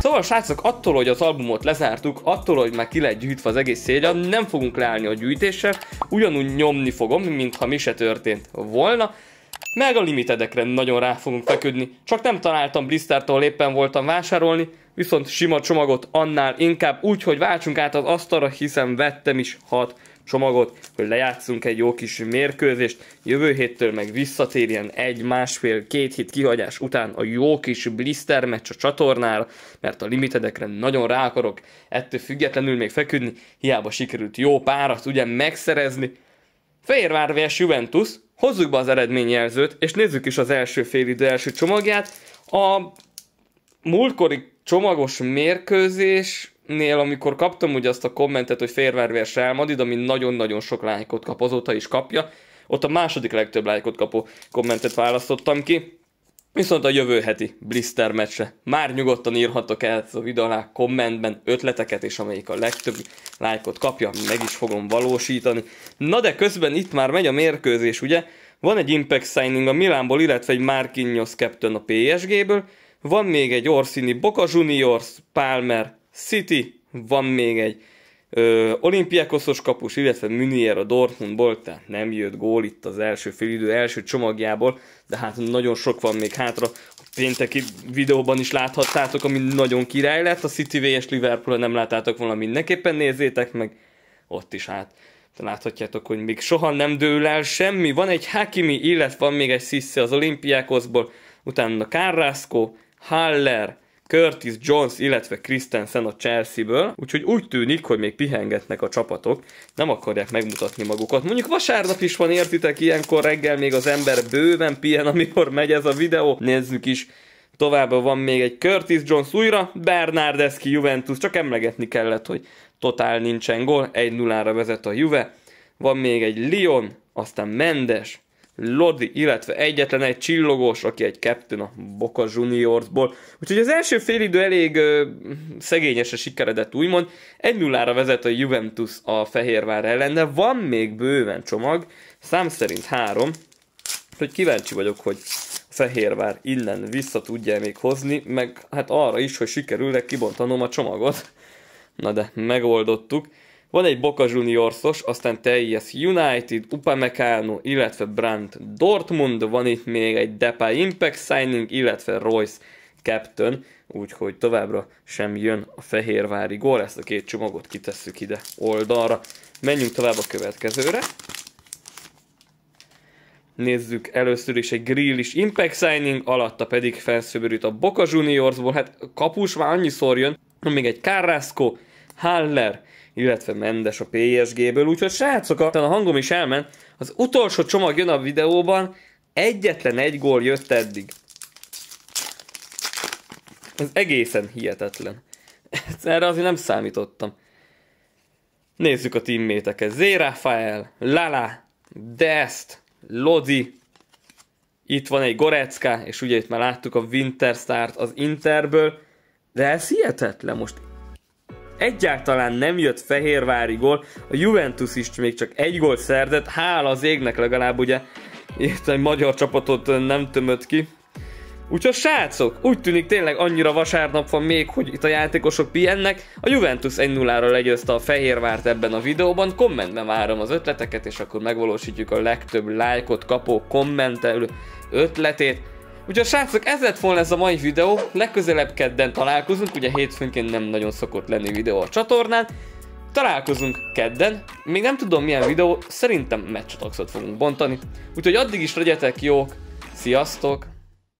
Szóval srácok, attól, hogy az albumot lezártuk, attól, hogy már ki lett gyűjtve az egész széria, nem fogunk leállni a gyűjtéssel, ugyanúgy nyomni fogom, mintha mi se történt volna, meg a limitedekre nagyon rá fogunk feküdni. Csak nem találtam Blistertól éppen voltam vásárolni, viszont sima csomagot annál inkább, úgyhogy váltsunk át az asztalra, hiszen vettem is hat csomagot, hogy lejátszunk egy jó kis mérkőzést, jövő héttől meg visszatérjen egy, másfél, két hét kihagyás után a jó kis blister meccs a csatornára, mert a limitedekre nagyon rá akarok ettől függetlenül még feküdni, hiába sikerült jó párat ugye megszerezni, Fehérvár vs Juventus, hozzuk be az eredményjelzőt, és nézzük is az első félidő első csomagját. A múltkori csomagos mérkőzés Nél, amikor kaptam ugye azt a kommentet, hogy Fehérvár vs Real Madrid, ami nagyon-nagyon sok lájkot kap, azóta is kapja, ott a második legtöbb lájkot kapó kommentet választottam ki. Viszont a jövő heti blister meccse. már nyugodtan írhatok el a videó alá kommentben ötleteket, és amelyik a legtöbb lájkot kapja, meg is fogom valósítani. Na de közben itt már megy a mérkőzés, ugye? Van egy Impact signing a Milánból, illetve egy Marquinhos captain a PSG-ből, van még egy Orsini Boca Juniors, Palmer, City, van még egy Ö, olimpiákoszos kapus, illetve Münier a Dortmundból, tehát nem jött gól itt az első félidő első csomagjából, de hát nagyon sok van még hátra. A pénteki videóban is láthattátok, ami nagyon király lett, a City vs Liverpool, nem láttátok volna, mindenképpen nézzétek meg, ott is hát láthatjátok, hogy még soha nem dől el semmi. Van egy Hakimi, illetve van még egy Sisse az olimpiákoszból, utána Carrasco, Haller, Curtis Jones, illetve Christensen a Chelsea-ből, úgyhogy úgy tűnik, hogy még pihengetnek a csapatok, nem akarják megmutatni magukat. Mondjuk vasárnap is van, értitek, ilyenkor reggel még az ember bőven pihen, amikor megy ez a videó. Nézzük is, tovább van még egy Curtis Jones újra, Bernardeski Juventus, csak emlegetni kellett, hogy totál nincsen gól, 1-0-ra vezet a Juve, van még egy Lyon, aztán Mendes, Lodi, illetve egyetlen egy csillogós, aki egy captain a Boca Juniorsból. Úgyhogy az első félidő elég ö, szegényese sikeredett, úgymond. 1-0-ra vezet a Juventus a Fehérvár ellen, de van még bőven csomag, szám szerint három. hogy kíváncsi vagyok, hogy Fehérvár innen vissza tudja még hozni, meg hát arra is, hogy sikerül-e kibontanom a csomagot. Na de megoldottuk. Van egy Boca Juniorsos, aztán teljes United, Upamecano, illetve Brandt Dortmund, van itt még egy Depay Impact signing, illetve Royce Captain, úgyhogy továbbra sem jön a Fehérvári gól, ezt a két csomagot kitesszük ide oldalra. Menjünk tovább a következőre. Nézzük először is egy grillis Impact signing, alatta pedig felszöbörült a Boca Juniorsból, hát kapus már annyiszor jön, még egy Carrasco, Haller, illetve Mendes a PSG-ből, úgyhogy srácok, a hangom is elment, az utolsó csomag jön a videóban, egyetlen egy gól jött eddig. Ez egészen hihetetlen. Erre azért nem számítottam. Nézzük a teamméteket. Zé Rafael, Lala, Dest, Lodi, itt van egy Gorecka, és ugye itt már láttuk a Winterstart az Interből, de ez hihetetlen most egyáltalán nem jött Fehérvári gól, a Juventus is még csak egy gól szerzett hála az égnek legalább ugye itt egy magyar csapatot nem tömött ki. Úgyhogy srácok, úgy tűnik tényleg annyira vasárnap van még, hogy itt a játékosok pihennek. A Juventus 1-0-ra legyőzte a Fehérvárt ebben a videóban. Kommentben várom az ötleteket, és akkor megvalósítjuk a legtöbb lájkot kapó kommentelő ötletét. Úgyhogy srácok, ez lett volna ez a mai videó, legközelebb kedden találkozunk, ugye hétfőnként nem nagyon szokott lenni videó a csatornán, találkozunk kedden, még nem tudom milyen videó, szerintem meccsataxot fogunk bontani, úgyhogy addig is legyetek jók, sziasztok!